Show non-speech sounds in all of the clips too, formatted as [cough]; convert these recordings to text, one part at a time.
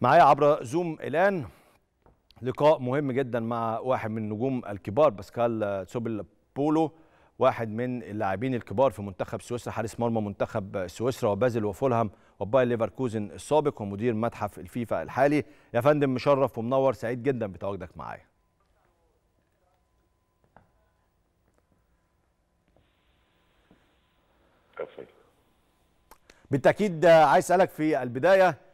معايا عبر زوم الان لقاء مهم جدا مع واحد من النجوم الكبار باسكال تسوبل بولو واحد من اللاعبين الكبار في منتخب سويسرا حارس مرمى منتخب سويسرا وبازل وفولهام وباير ليفركوزن السابق ومدير متحف الفيفا الحالي يا فندم مشرف ومنور سعيد جدا بتواجدك معايا بالتاكيد عايز اسالك في البدايه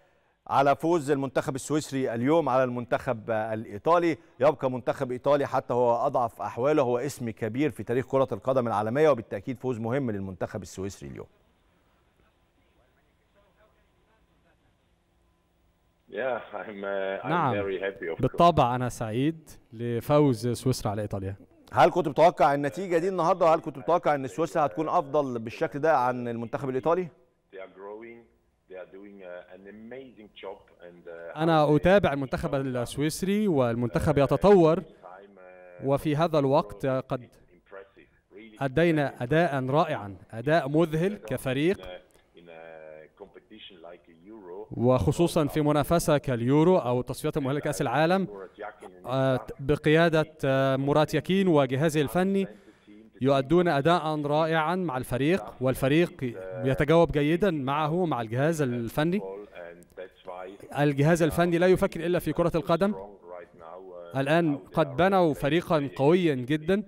على فوز المنتخب السويسري اليوم على المنتخب الإيطالي يبقى منتخب إيطالي حتى هو أضعف أحواله هو اسم كبير في تاريخ كرة القدم العالمية وبالتأكيد فوز مهم للمنتخب السويسري اليوم uh, نعم بالطبع أنا سعيد لفوز سويسرا على إيطاليا هل كنت متوقع النتيجة دي النهاردة وهل كنت متوقع أن سويسرا هتكون أفضل بالشكل ده عن المنتخب الإيطالي؟ Uh, أنا أتابع المنتخب um, السويسري والمنتخب uh, يتطور uh, وفي هذا الوقت قد أدينا أداء رائعا أداء مذهل كفريق وخصوصا في منافسة كاليورو أو تصفيات المؤهلة لكأس العالم آه، بقيادة مرات يكين وجهازه الفني يؤدون أداء رائعا مع الفريق والفريق يتجاوب جيدا معه مع الجهاز الفني الجهاز الفني لا يفكر إلا في كرة القدم الآن قد بنوا فريقا قويا جدا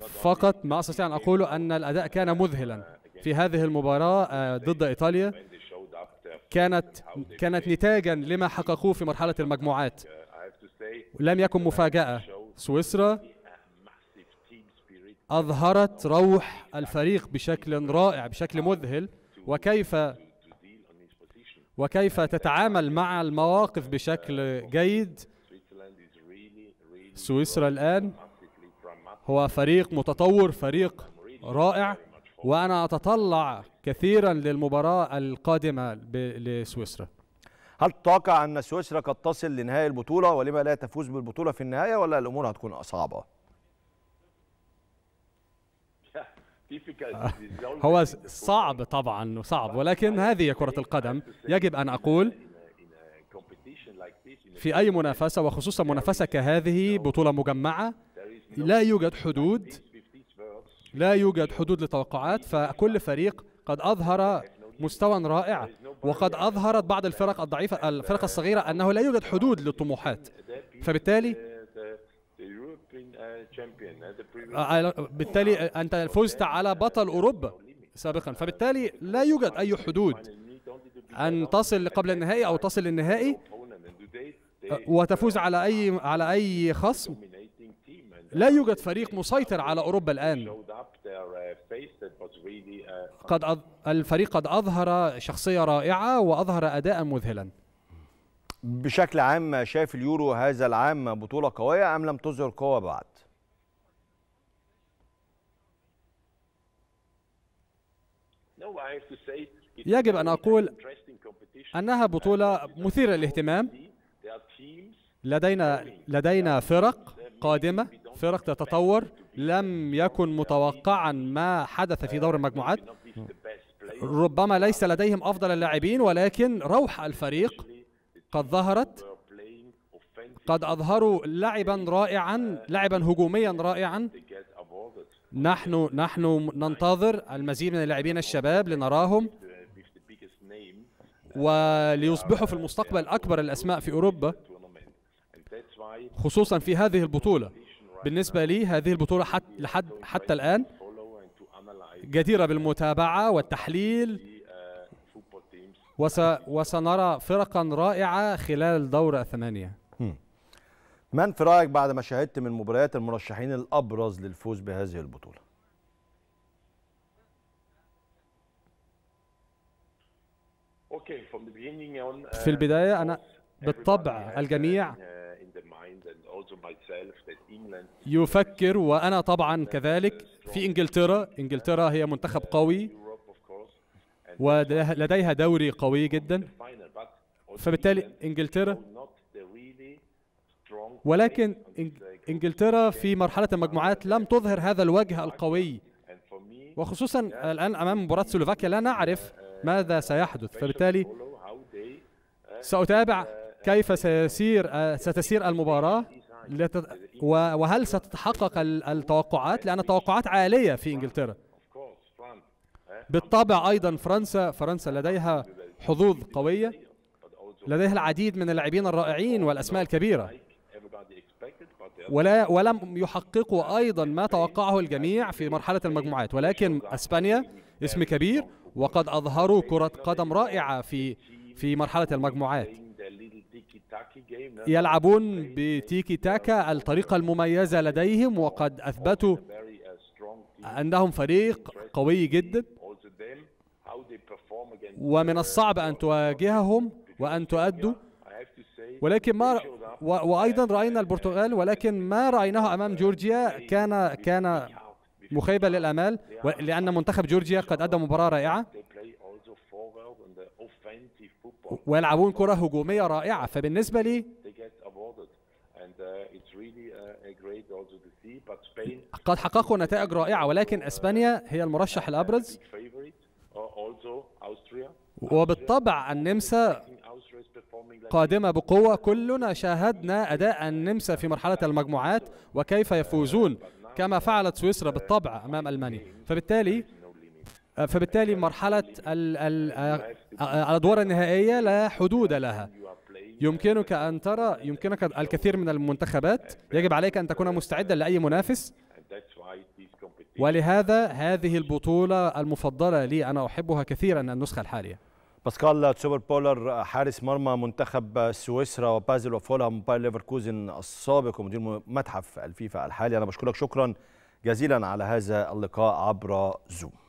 فقط ما أستطيع أن أقوله أن الأداء كان مذهلا في هذه المباراة آه، ضد إيطاليا كانت كانت نتاجا لما حققوه في مرحلة المجموعات لم يكن مفاجأة سويسرا أظهرت روح الفريق بشكل رائع بشكل مذهل وكيف وكيف تتعامل مع المواقف بشكل جيد سويسرا الآن هو فريق متطور فريق رائع وأنا أتطلع كثيرا للمباراة القادمة لسويسرا هل تتوقع أن سويسرا قد تصل لنهاية البطولة ولما لا تفوز بالبطولة في النهاية ولا الأمور هتكون صعبة؟ [laughs] آه. هو صعب طبعا وصعب ولكن هذه كرة القدم يجب أن أقول في أي منافسة وخصوصا منافسة كهذه بطولة مجمعة لا يوجد حدود لا يوجد حدود للتوقعات فكل فريق قد أظهر مستوى رائع وقد أظهرت بعض الفرق الضعيفة الفرق الصغيرة أنه لا يوجد حدود للطموحات uh, فبالتالي Eh? آه، بالتالي oh, انت فزت على بطل اوروبا سابقا فبالتالي لا يوجد اي حدود ان تصل قبل النهائي او تصل للنهائي آه، وتفوز على اي على اي خصم لا يوجد فريق مسيطر على اوروبا الان قد الفريق قد اظهر شخصيه رائعه واظهر اداء مذهلا بشكل عام شايف اليورو هذا العام بطوله قويه ام لم تظهر قوه بعد يجب أن أقول أنها بطولة مثيرة للاهتمام لدينا لدينا فرق قادمة فرق تتطور لم يكن متوقعا ما حدث في دور المجموعات ربما ليس لديهم أفضل اللاعبين ولكن روح الفريق قد ظهرت قد أظهروا لعبا رائعا لعبا هجوميا رائعا نحن نحن ننتظر المزيد من اللاعبين الشباب لنراهم وليصبحوا في المستقبل أكبر الأسماء في أوروبا خصوصا في هذه البطولة بالنسبة لي هذه البطولة حتى لحد حتى الآن جديرة بالمتابعة والتحليل وس وسنرى فرقا رائعة خلال دور الثمانية من في رايك بعد ما شاهدت من مباريات المرشحين الابرز للفوز بهذه البطوله uh, في البدايه انا بالطبع uh, الجميع uh, يفكر وانا طبعا كذلك في انجلترا انجلترا هي منتخب قوي ولديها دوري قوي جدا فبالتالي انجلترا ولكن انجلترا في مرحله المجموعات لم تظهر هذا الوجه القوي وخصوصا الان امام مباراه سلوفاكيا لا نعرف ماذا سيحدث فبالتالي سأتابع كيف سيسير ستسير المباراة وهل ستتحقق التوقعات لأن التوقعات عالية في إنجلترا بالطبع أيضا فرنسا فرنسا لديها حظوظ قوية لديها العديد من اللاعبين الرائعين والأسماء الكبيرة ولا ولم يحققوا أيضا ما توقعه الجميع في مرحلة المجموعات ولكن أسبانيا اسم كبير وقد أظهروا كرة قدم رائعة في في مرحلة المجموعات يلعبون بتيكي تاكا الطريقة المميزة لديهم وقد أثبتوا أنهم فريق قوي جدا ومن الصعب أن تواجههم وأن تؤدوا ولكن ما وايضا راينا البرتغال ولكن ما رايناه امام جورجيا كان كان مخيبا للامال لان منتخب جورجيا قد ادى مباراه رائعه ويلعبون كره هجوميه رائعه فبالنسبه لي قد حققوا نتائج رائعه ولكن اسبانيا هي المرشح الابرز وبالطبع النمسا قادمة بقوة كلنا شاهدنا أداء النمسا في مرحلة المجموعات وكيف يفوزون كما فعلت سويسرا بالطبع أمام ألمانيا فبالتالي فبالتالي مرحلة آه، الأدوار النهائية لا حدود لها يمكنك أن ترى يمكنك الكثير من المنتخبات يجب عليك أن تكون مستعدا لأي منافس ولهذا هذه البطولة المفضلة لي أنا أحبها كثيرا النسخة الحالية باسكال تسوبر بولر حارس مرمى منتخب سويسرا وبازل وفولا موبايل ليفركوزن السابق ومدير متحف الفيفا الحالي أنا بشكرك شكرا جزيلا على هذا اللقاء عبر زوم